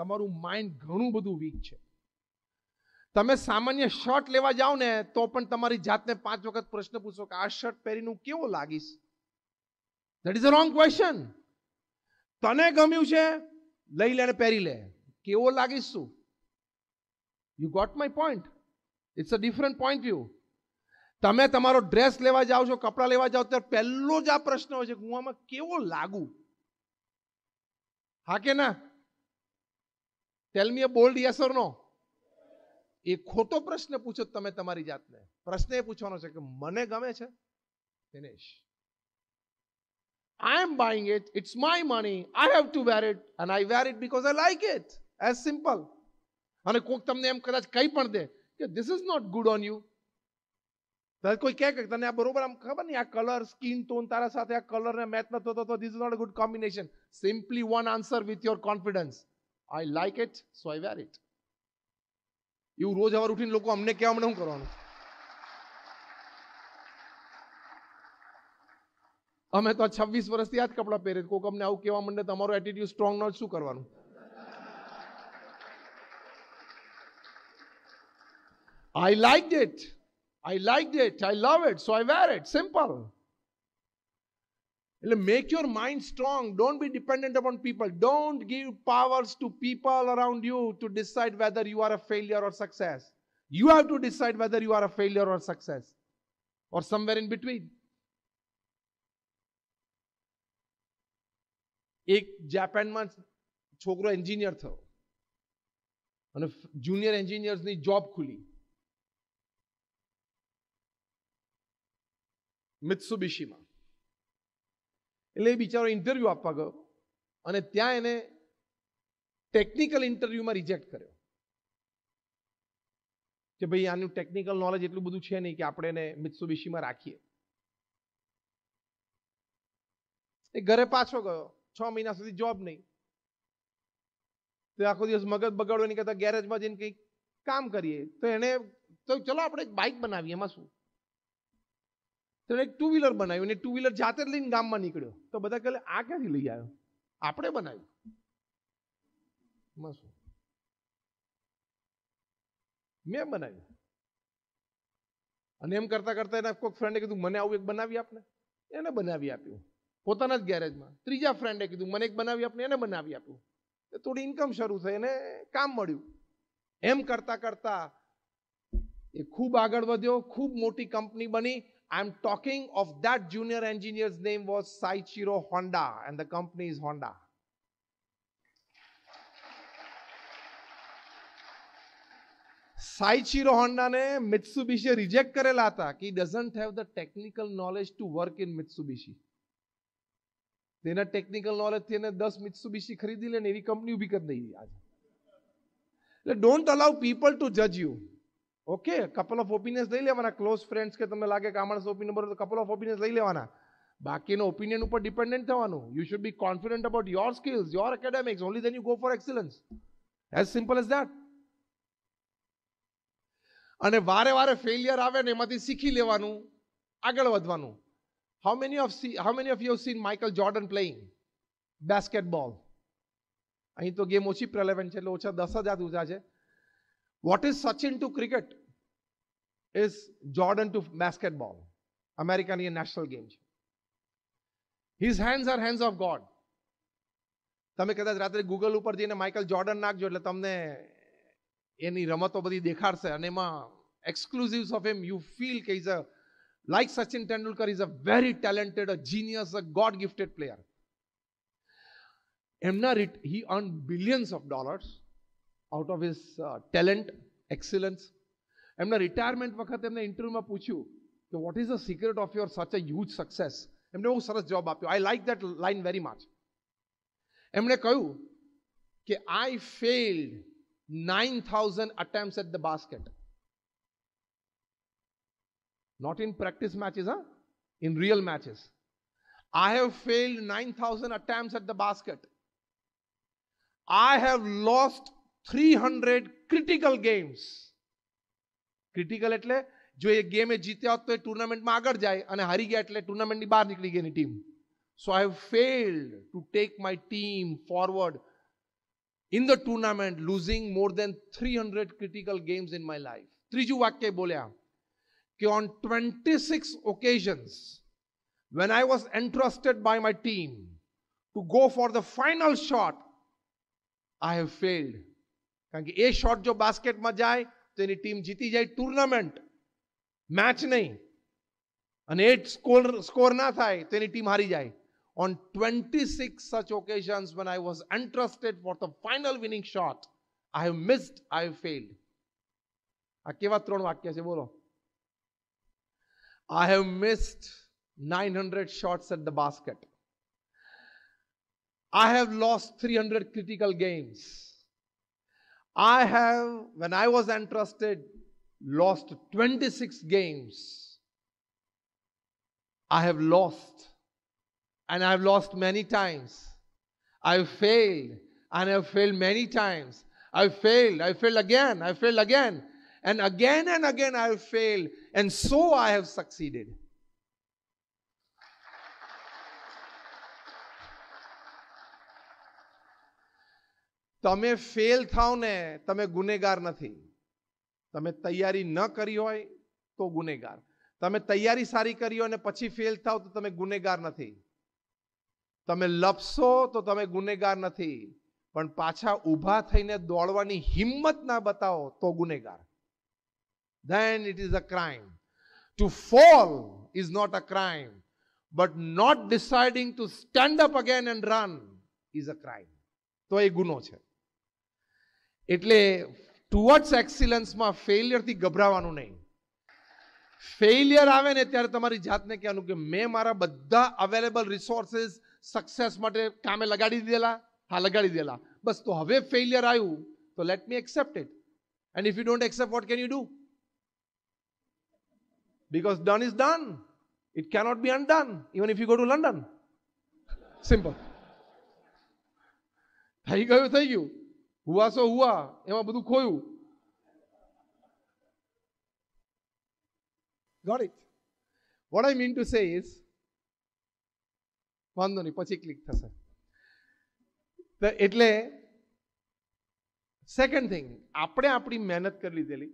તમારું માઇન્ડ ઘણું બધું વીક છે તમે સામાન્ય શર્ટ લેવા જાઓ ને તો પણ તમારી જાતને પાંચ વખત પ્રશ્ન પૂછો કે આ શર્ટ પહેરીને કેવો લાગીશ that is a wrong question તને ગમ્યું છે લઈ લે પહેરી લે કેવો લાગીશ શું you got my point it's a different point view તમે તમારો ડ્રેસ લેવા જાઓ છો કપડાં લેવા જાઓ ત્યારે પહેલો જ આ પ્રશ્ન હોય છે કે હું આમાં કેવો લાગુ હા કે ના ટેલ મી અ બોલ્ડ યસ ઓર નો એ ખોટો પ્રશ્ન પૂછો તમે તમારી જાતને પ્રશ્ન એ પૂછવાનો છે કે મને ગમે છે finish I am buying it it's my money I have to wear it and I wear it because I like it as simple અને કોક તમને એમ કદાચ કઈ પણ દે કે this is not good on you કોઈ કહે કે તને આ બરોબર આમ ખબર નહીં આ કલર સ્કિન ટોન તારા સાથે આ કલર ને મેચ નતો તો this is not a good combination simply one answer with your confidence I like it so I wear it એવું રોજ સવાર ઉઠીને લોકો અમને કહેવા અમને શું કરવાનું અમે તો છવ્વીસ વર્ષથી આ જ કપડાં પહેરે કોઈક અમને આવું કહેવા માંડે તમારો એટીટ્યુડ સ્ટ્રોંગ ન શું કરવાનું I like it I like it I love it so I wear it simple Make your mind strong. Don't be dependent upon people. Don't give powers to people around you to decide whether you are a failure or success. You have to decide whether you are a failure or success or somewhere in between. એક જાપાનમાં છોકરો engineer થયો અને junior એન્જિનિયર્સની job ખુલી મિત્સુબિશીમાં એટલે એ બિચારો interview આપવા ગયો અને ત્યાં એને ટેકનિકલ ઇન્ટરવ્યુમાં રિજેક્ટ કર્યો કે ભાઈ આનું ટેકનિકલ નોલેજ એટલું બધું છે નહીં કે આપણે એને મિત્સુબિશીમાં રાખીએ એ ઘરે પાછો ગયો છ મહિના સુધી જોબ નહીં તો આખો દિવસ મગજ બગાડો એની કરતા ગેરેજમાં જઈને કંઈક કામ કરીએ તો એને તો ચલો આપણે બાઇક બનાવીએ એમાં શું તેણે એક ટુ વ્હીલર બનાવ્યું અને ટુ વ્હીલર જાતે જ લઈને ગામમાં નીકળ્યો તો બધા કહે આ ક્યાંથી લઈ આવ્યો આપણે બનાવ્યું શું મેં બનાવ્યું અને એમ કરતા કરતા એના કોઈક ફ્રેન્ડે કીધું મને આવું એક બનાવી આપને એને બનાવી આપ્યું પોતાના જ ગેરેજમાં ત્રીજા ફ્રેન્ડે કીધું મને એક બનાવી આપને એને બનાવી આપ્યું થોડી ઇન્કમ શરૂ થઈ એને કામ મળ્યું એમ કરતા કરતા એ ખૂબ આગળ વધ્યો ખૂબ મોટી કંપની બની I'm talking of that junior engineer's name was Saichiro Honda and the company is Honda. Saichiro Honda ने Mitsubishi reject करेला था कि he doesn't have the technical knowledge to work in Mitsubishi. તેના ટેકનિકલ નોલેજ થી એને દસ મિત્સુબીસી ખરીદી લે ને એવી કંપની ઊભી કરી દઈ આજે એટલે ડોન્ટ અલાઉ પીપલ ટુ જજ you okay couple of opinions લઈ લેવાના ક્લોઝ ફ્રેન્ડ્સ કે તમને લાગે કે આ માણસ ઓપિનિયન બરોબર કપલ ઓફ ઓપિનિયન્સ લઈ લેવાના બાકીનો ઓપિનિયન ઉપર ડિપેન્ડન્ટ થવાનું you should be confident about your skills your academics only then you go for excellence as simple as that અને વારે વારે ફેલિયર આવે ને એમાંથી શીખી લેવાનું આગળ વધવાનું How many of see, how many of you have seen Michael Jordan playing અહીં તો ગેમ ઓછી પ્રેલેવન્ટ છે એટલે ઓછા દસ જ આ દૂધા છે What is Sachin to cricket is Jordan to basketball, Americanian national games. His hands are hands of God. તમે કદાચ રાત્રે ગૂગલ ઉપર જઈને માઇકલ જોર્ડન નાખજો એટલે તમને એની રમતો બધી દેખાડશે અને એમાં exclusives of him, you feel he's a like Sachin Tendulkar, he's a very talented, a genius, a God-gifted player. Emna he earned billions of dollars. Out of his talent excellence એમના retirement વખતે એમને ઇન્ટરવ્યુમાં પૂછ્યું કે what is the secret of your such a huge success એમને બહુ સરસ જવાબ આપ્યો I like that line very much એમણે કહ્યું કે I failed nine thousand attempt at the basket not in practice matches, huh? in real matches. I have failed 9,000 attempts at the basket. I have lost 300 critical games critical એટલે જો એ ગેમે જીત્યા હોત તો એ ટુર્નામેન્ટમાં આગળ જાય અને હારી ગયા એટલે ટુર્નામેન્ટની બહાર નીકળી ગઈ એની team so I have failed to take my team forward in the tournament losing more than three hundred critical games in my life ત્રીજું વાક્ય બોલ્યા કે on twenty six occasions when I was entrusted by my team to go for the final shot, I have failed. કારણ કે એ shot જો બાસ્કેટમાં જાય તો એની team જીતી જાય ટુર્નામેન્ટ મેચ નહીં અને એ સ્કોર સ્કોર ના થાય તો એની ટીમ હારી જાય on 26 such occasions when I was entrusted for the final winning shot. I have missed, I have failed. આ કેવા ત્રણ વાક્ય છે બોલો I have missed nine hundred shots at the basket I have lost three hundred critical games I have, when I was entrusted, lost 26 games. I have lost. And I've lost many times. I've failed. And I've failed many times. I have failed. I failed again. I failed again. And again and again I have failed. And so I have succeeded. તમે fail થાવ ને તમે ગુનેગાર નથી તમે તૈયારી ન કરી હોય તો ગુનેગાર તમે તૈયારી સારી કરી હોય ને પછી ફેલ થાવ તો તમે ગુનેગાર નથી તમે લપસો તો તમે ગુનેગાર નથી પણ પાછા ઊભા થઈને દોડવાની હિંમત ના બતાવો તો ગુનેગાર then it is a crime to fall is not a crime but not deciding to stand up again and run is a crime તો એ ગુનો છે એટલે ટુવર્ડ્સ એક્સિલન્સમાં ફેલિયરથી ગભરાવાનું નહીં ફેલિયર આવે ને ત્યારે તમારી જાતને કહેવાનું કે મેં મારા બધા અવેલેબલ રિસોર્સિસ સક્સેસ માટે કામે લગાડી દીધેલા હા લગાડી દેલા બસ તો હવે ફેલિયર આવ્યું તો let me accept it and if you don't accept what can you do because done is done it cannot be undone even if you go to London simple થઈ ગયું થઈ ગયું હુવાસો હુવા એમાં બધું ખોયું got it what I mean to say is વાંધો નહીં પછી ક્લિક થશે એટલે સેકન્ડ થિંગ આપણે આપણી મહેનત કરી લીધેલી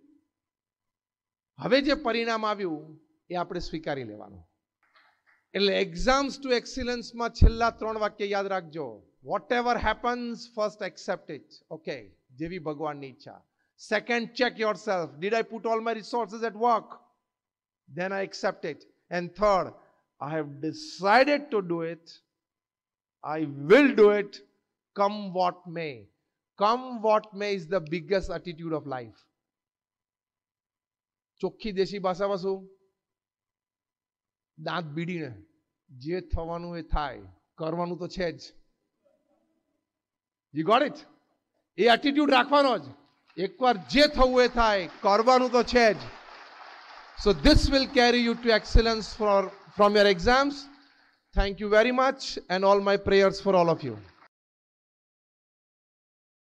હવે જે પરિણામ આવ્યું એ આપણે સ્વીકારી લેવાનું એટલે એક્ઝામ્સ ટુ એક્સિલન્સમાં છેલ્લા ત્રણ વાક્ય યાદ રાખજો Whatever happens, first accept it. Okay, Devi Bhagwan Nicha. Second, check yourself. Did I put all my resources at work? Then I accept it. And third, I have decided to do it. I will do it, come what may. Come what may is the biggest attitude of life. ચોખ્ખી દેશી ભાષામાં શું દાંત બીડીને જે થવાનું એ થાય કરવાનું તો છે જ યુ ગોટ ઇટ એ એટીટ્યૂડ રાખવાનો જ એકવાર જે થવું એ થાય કરવાનું તો છે જ so this will carry you to excellence for from your exams thank you very much and all my prayers for all of you